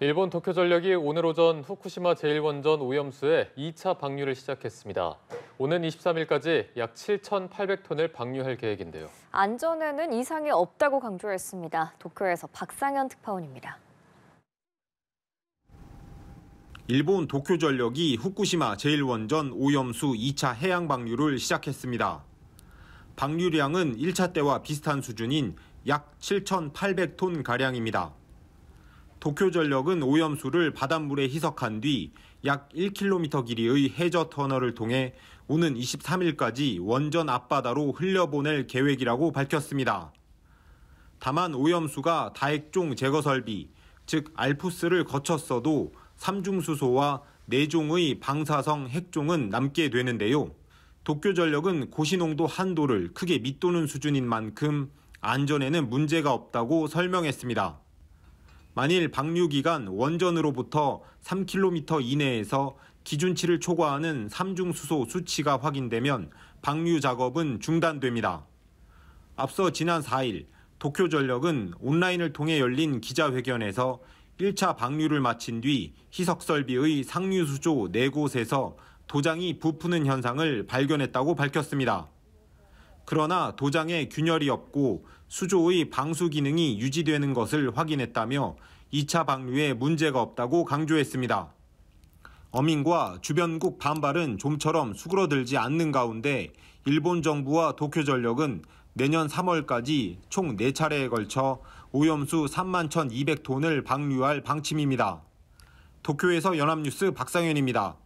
일본 도쿄전력이 오늘 오전 후쿠시마 제1원전 오염수에 2차 방류를 시작했습니다. 오는 23일까지 약 7,800톤을 방류할 계획인데요. 안전에는 이상이 없다고 강조했습니다. 도쿄에서 박상현 특파원입니다. 일본 도쿄전력이 후쿠시마 제1원전 오염수 2차 해양 방류를 시작했습니다. 방류량은 1차 때와 비슷한 수준인 약 7,800톤 가량입니다. 도쿄전력은 오염수를 바닷물에 희석한 뒤 약 1km 길이의 해저 터널을 통해 오는 23일까지 원전 앞바다로 흘려보낼 계획이라고 밝혔습니다. 다만 오염수가 다액종 제거 설비, 즉 알프스를 거쳤어도 삼중수소와 4종의 방사성 핵종은 남게 되는데요. 도쿄전력은 고시농도 한도를 크게 밑도는 수준인 만큼 안전에는 문제가 없다고 설명했습니다. 만일 방류 기간 원전으로부터 3km 이내에서 기준치를 초과하는 삼중수소 수치가 확인되면 방류 작업은 중단됩니다. 앞서 지난 4일 도쿄전력은 온라인을 통해 열린 기자회견에서 1차 방류를 마친 뒤 희석설비의 상류수조 4곳에서 도장이 부푸는 현상을 발견했다고 밝혔습니다. 그러나 도장에 균열이 없고 수조의 방수 기능이 유지되는 것을 확인했다며 2차 방류에 문제가 없다고 강조했습니다. 어민과 주변국 반발은 좀처럼 수그러들지 않는 가운데 일본 정부와 도쿄전력은 내년 3월까지 총 4차례에 걸쳐 오염수 3 1,200톤을 방류할 방침입니다. 도쿄에서 연합뉴스 박상현입니다.